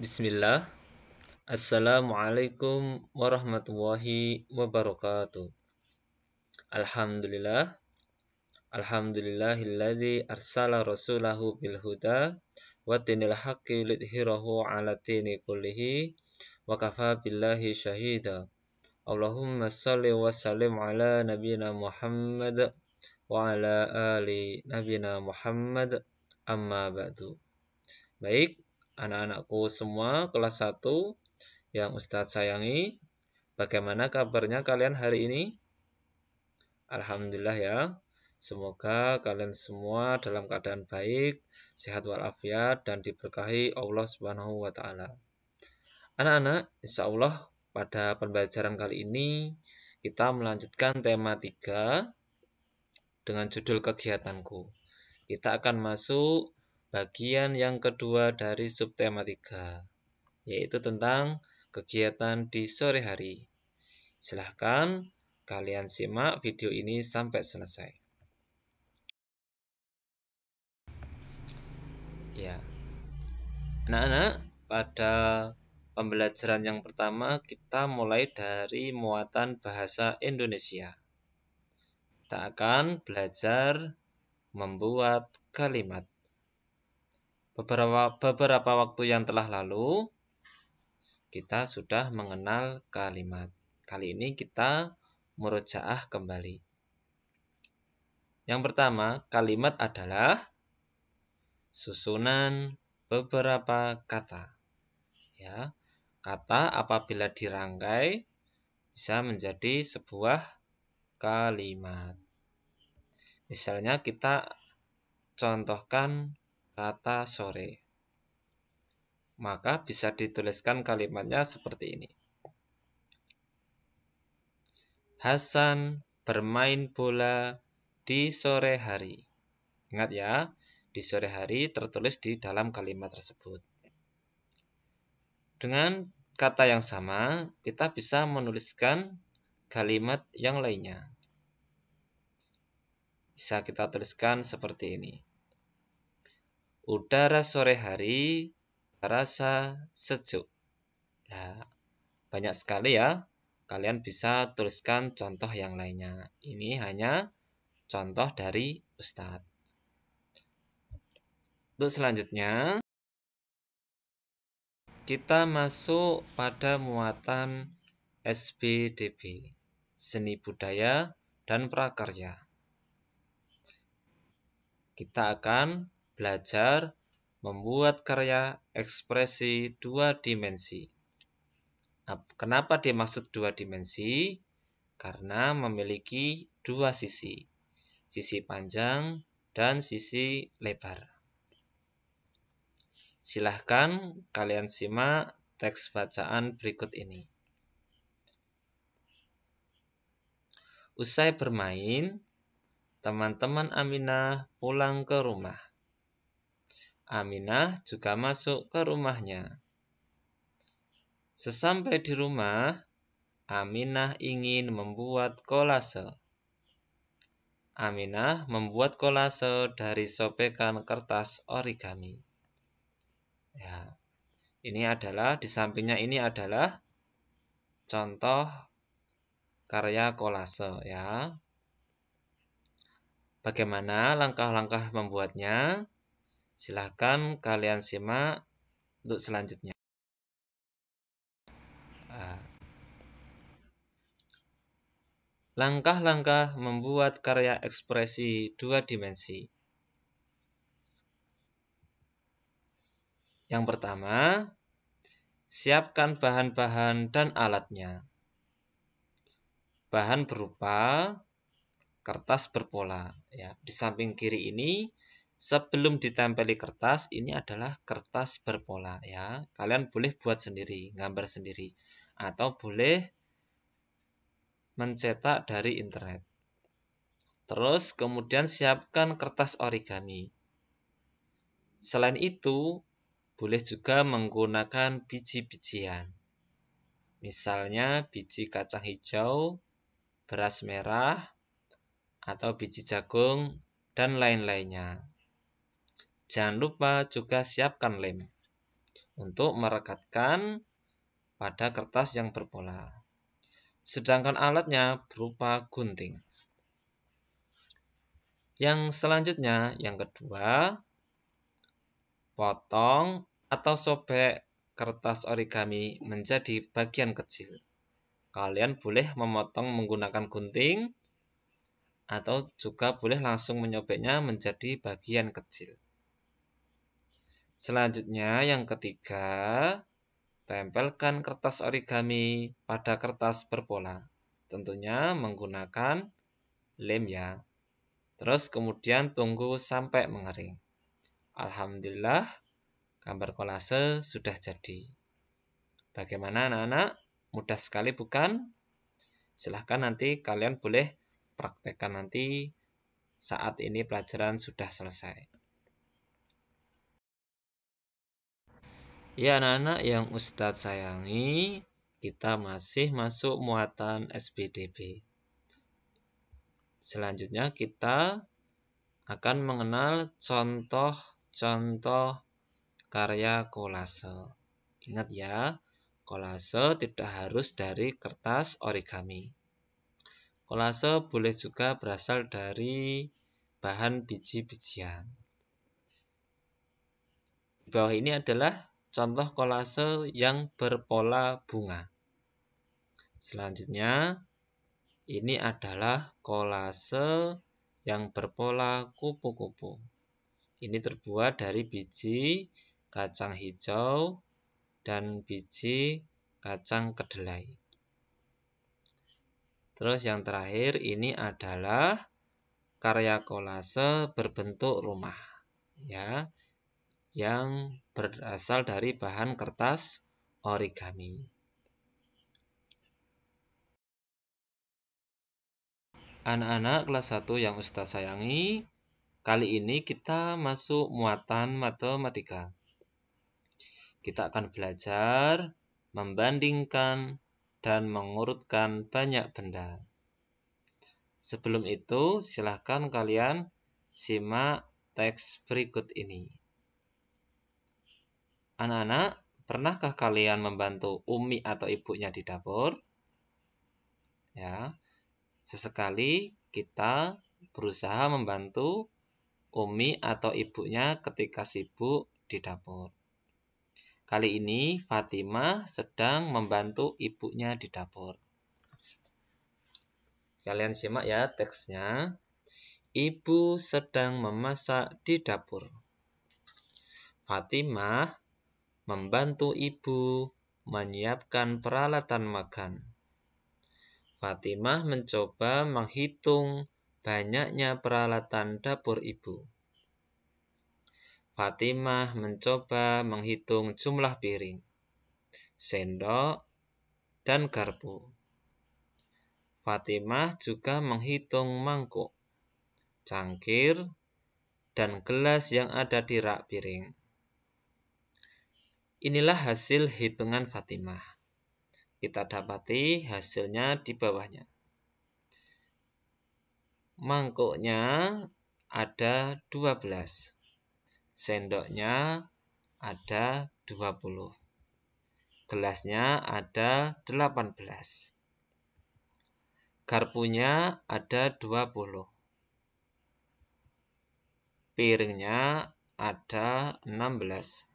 Bismillah. Assalamualaikum warahmatullahi wabarakatuh. Alhamdulillah. Alhamdulillahilladzi arsala rasulahu bil watinil wa dinil haqqi lidhirahu ala tini kullihi wa kafa billahi syahida. Allahumma salli wa sallim ala nabina Muhammad wa ala ali nabina Muhammad amma ba'du. Baik, anak-anakku semua kelas 1 yang Ustadz sayangi. Bagaimana kabarnya kalian hari ini? Alhamdulillah ya. Semoga kalian semua dalam keadaan baik, sehat walafiat, dan diberkahi Allah Subhanahu wa Ta'ala. Anak-anak, insya Allah pada pembelajaran kali ini kita melanjutkan tema 3 dengan judul kegiatanku. Kita akan masuk bagian yang kedua dari subtema 3, yaitu tentang kegiatan di sore hari. Silahkan kalian simak video ini sampai selesai. Ya, anak-anak, pada pembelajaran yang pertama kita mulai dari muatan bahasa Indonesia. Kita akan belajar membuat kalimat. Beberapa, beberapa waktu yang telah lalu, kita sudah mengenal kalimat. Kali ini kita merujaah kembali. Yang pertama, kalimat adalah susunan beberapa kata. Ya, kata apabila dirangkai bisa menjadi sebuah kalimat. Misalnya kita contohkan kata sore. Maka bisa dituliskan kalimatnya seperti ini. Hasan bermain bola di sore hari. Ingat ya, di sore hari tertulis di dalam kalimat tersebut. Dengan kata yang sama, kita bisa menuliskan kalimat yang lainnya. Bisa kita tuliskan seperti ini. Udara sore hari terasa sejuk. Nah, banyak sekali ya. Kalian bisa tuliskan contoh yang lainnya. Ini hanya contoh dari Ustadz. Untuk selanjutnya, kita masuk pada muatan SBDB, Seni Budaya dan Prakarya. Kita akan belajar membuat karya ekspresi dua dimensi. Kenapa dimaksud dua dimensi? Karena memiliki dua sisi, sisi panjang dan sisi lebar. Silahkan kalian simak teks bacaan berikut ini. Usai bermain, teman-teman Aminah pulang ke rumah. Aminah juga masuk ke rumahnya. Sesampai di rumah, Aminah ingin membuat kolase. Aminah membuat kolase dari sobekan kertas origami. Ya. Ini adalah di sampingnya ini adalah contoh karya kolase ya. Bagaimana langkah-langkah membuatnya? Silahkan kalian simak untuk selanjutnya. Ah. Langkah-langkah membuat karya ekspresi dua dimensi. Yang pertama, siapkan bahan-bahan dan alatnya. Bahan berupa kertas berpola. Ya, di samping kiri ini sebelum ditempeli kertas ini adalah kertas berpola ya kalian boleh buat sendiri gambar sendiri atau boleh mencetak dari internet terus kemudian siapkan kertas origami selain itu boleh juga menggunakan biji-bijian misalnya biji kacang hijau beras merah atau biji jagung dan lain-lainnya Jangan lupa juga siapkan lem untuk merekatkan pada kertas yang berpola. Sedangkan alatnya berupa gunting. Yang selanjutnya, yang kedua, potong atau sobek kertas origami menjadi bagian kecil. Kalian boleh memotong menggunakan gunting atau juga boleh langsung menyobeknya menjadi bagian kecil. Selanjutnya yang ketiga, tempelkan kertas origami pada kertas berpola. Tentunya menggunakan lem ya. Terus kemudian tunggu sampai mengering. Alhamdulillah, gambar kolase sudah jadi. Bagaimana anak-anak? Mudah sekali bukan? Silahkan nanti kalian boleh praktekkan nanti saat ini pelajaran sudah selesai. Ya anak-anak yang Ustadz sayangi, kita masih masuk muatan SPDB. Selanjutnya kita akan mengenal contoh-contoh karya kolase. Ingat ya, kolase tidak harus dari kertas origami. Kolase boleh juga berasal dari bahan biji-bijian. Di bawah ini adalah Contoh kolase yang berpola bunga. Selanjutnya, ini adalah kolase yang berpola kupu-kupu. Ini terbuat dari biji kacang hijau dan biji kacang kedelai. Terus yang terakhir ini adalah karya kolase berbentuk rumah. Ya, yang berasal dari bahan kertas origami. Anak-anak kelas 1 yang Ustaz sayangi, kali ini kita masuk muatan matematika. Kita akan belajar membandingkan dan mengurutkan banyak benda. Sebelum itu, silahkan kalian simak teks berikut ini. Anak-anak, pernahkah kalian membantu umi atau ibunya di dapur? Ya. Sesekali kita berusaha membantu umi atau ibunya ketika sibuk di dapur. Kali ini Fatimah sedang membantu ibunya di dapur. Kalian simak ya teksnya. Ibu sedang memasak di dapur. Fatimah membantu ibu menyiapkan peralatan makan. Fatimah mencoba menghitung banyaknya peralatan dapur ibu. Fatimah mencoba menghitung jumlah piring, sendok, dan garpu. Fatimah juga menghitung mangkuk, cangkir, dan gelas yang ada di rak piring. Inilah hasil hitungan Fatimah. Kita dapati hasilnya di bawahnya. Mangkuknya ada 12. Sendoknya ada 20. Gelasnya ada 18. Garpunya ada 20. Piringnya ada 16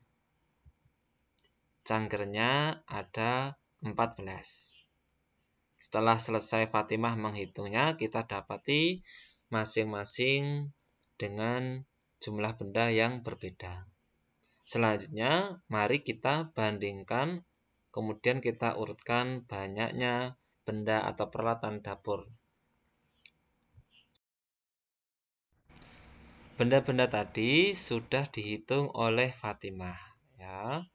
Cangkernya ada 14. Setelah selesai Fatimah menghitungnya, kita dapati masing-masing dengan jumlah benda yang berbeda. Selanjutnya, mari kita bandingkan, kemudian kita urutkan banyaknya benda atau peralatan dapur. Benda-benda tadi sudah dihitung oleh Fatimah, ya.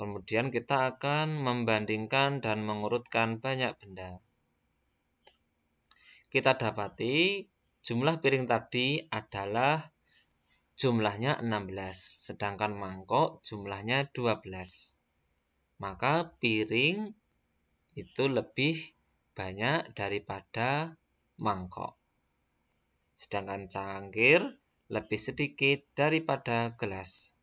Kemudian kita akan membandingkan dan mengurutkan banyak benda. Kita dapati jumlah piring tadi adalah jumlahnya 16, sedangkan mangkok jumlahnya 12. Maka piring itu lebih banyak daripada mangkok. Sedangkan cangkir lebih sedikit daripada gelas.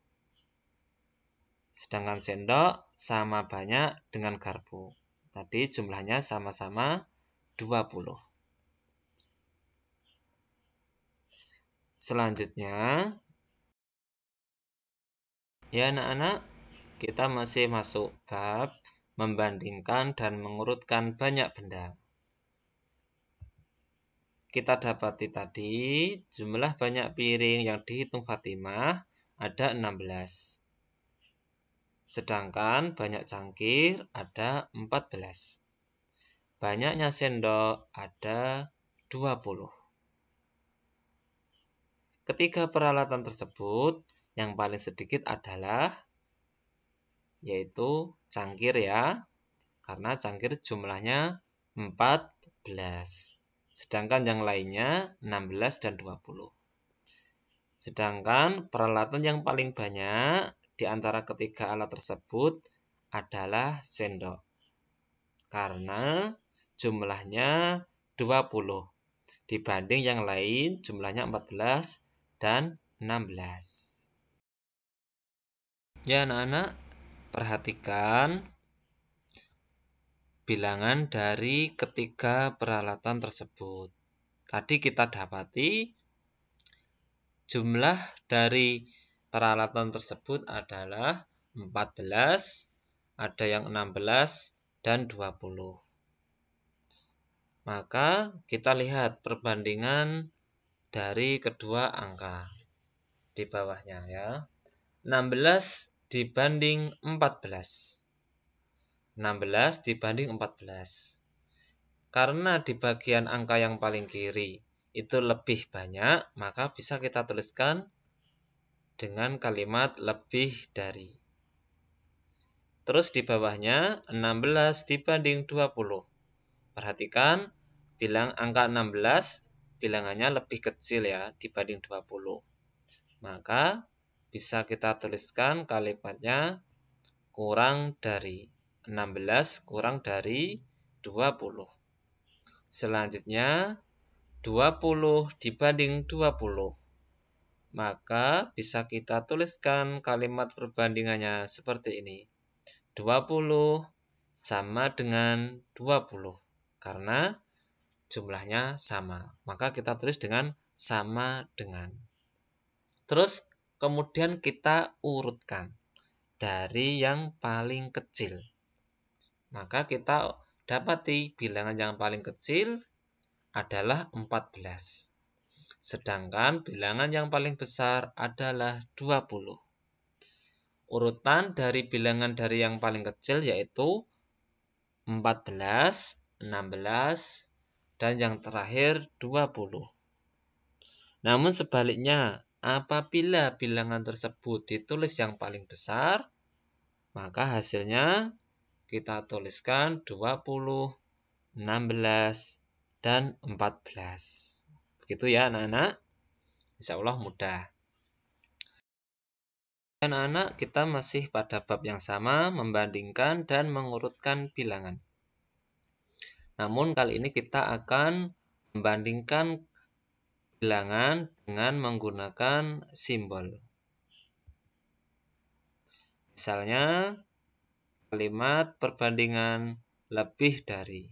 Sedangkan sendok sama banyak dengan garpu. Tadi jumlahnya sama-sama 20. Selanjutnya, ya anak-anak, kita masih masuk bab membandingkan dan mengurutkan banyak benda. Kita dapati tadi jumlah banyak piring yang dihitung Fatimah ada 16. Sedangkan banyak cangkir ada 14. Banyaknya sendok ada 20. Ketiga peralatan tersebut yang paling sedikit adalah yaitu cangkir ya. Karena cangkir jumlahnya 14. Sedangkan yang lainnya 16 dan 20. Sedangkan peralatan yang paling banyak di antara ketiga alat tersebut adalah sendok. Karena jumlahnya 20 dibanding yang lain jumlahnya 14 dan 16. Ya anak-anak, perhatikan bilangan dari ketiga peralatan tersebut. Tadi kita dapati jumlah dari peralatan tersebut adalah 14, ada yang 16, dan 20. Maka kita lihat perbandingan dari kedua angka di bawahnya ya. 16 dibanding 14. 16 dibanding 14. Karena di bagian angka yang paling kiri itu lebih banyak, maka bisa kita tuliskan dengan kalimat lebih dari. Terus di bawahnya 16 dibanding 20. Perhatikan bilang angka 16 bilangannya lebih kecil ya dibanding 20. Maka bisa kita tuliskan kalimatnya kurang dari 16 kurang dari 20. Selanjutnya 20 dibanding 20. Maka bisa kita tuliskan kalimat perbandingannya seperti ini. 20 sama dengan 20. Karena jumlahnya sama. Maka kita tulis dengan sama dengan. Terus kemudian kita urutkan dari yang paling kecil. Maka kita dapati bilangan yang paling kecil adalah 14. Sedangkan bilangan yang paling besar adalah 20. Urutan dari bilangan dari yang paling kecil yaitu 14, 16, dan yang terakhir 20. Namun sebaliknya, apabila bilangan tersebut ditulis yang paling besar, maka hasilnya kita tuliskan 20, 16, dan 14. Begitu ya anak-anak. Insya Allah mudah. Anak-anak kita masih pada bab yang sama membandingkan dan mengurutkan bilangan. Namun kali ini kita akan membandingkan bilangan dengan menggunakan simbol. Misalnya kalimat perbandingan lebih dari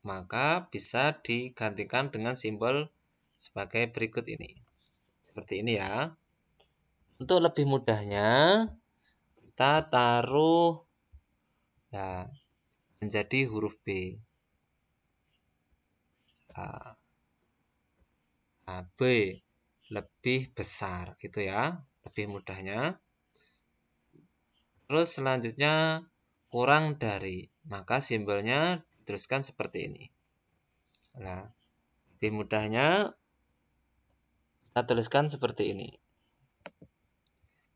maka bisa digantikan dengan simbol sebagai berikut ini. Seperti ini ya. Untuk lebih mudahnya, kita taruh ya, menjadi huruf B. Ya. Nah, B lebih besar gitu ya, lebih mudahnya. Terus selanjutnya kurang dari, maka simbolnya dituliskan seperti ini. Nah, lebih mudahnya kita tuliskan seperti ini.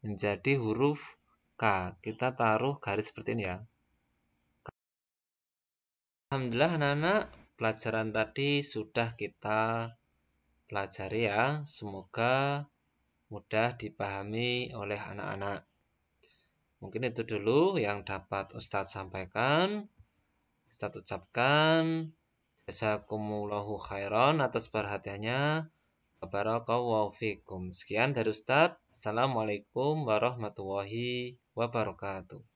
Menjadi huruf K. Kita taruh garis seperti ini ya. Alhamdulillah anak-anak, pelajaran tadi sudah kita pelajari ya. Semoga mudah dipahami oleh anak-anak. Mungkin itu dulu yang dapat Ustadz sampaikan. Kita ucapkan jazakumullahu khairan atas perhatiannya. Barakallahu fikum. Sekian dari Ustadz. Assalamualaikum warahmatullahi wabarakatuh.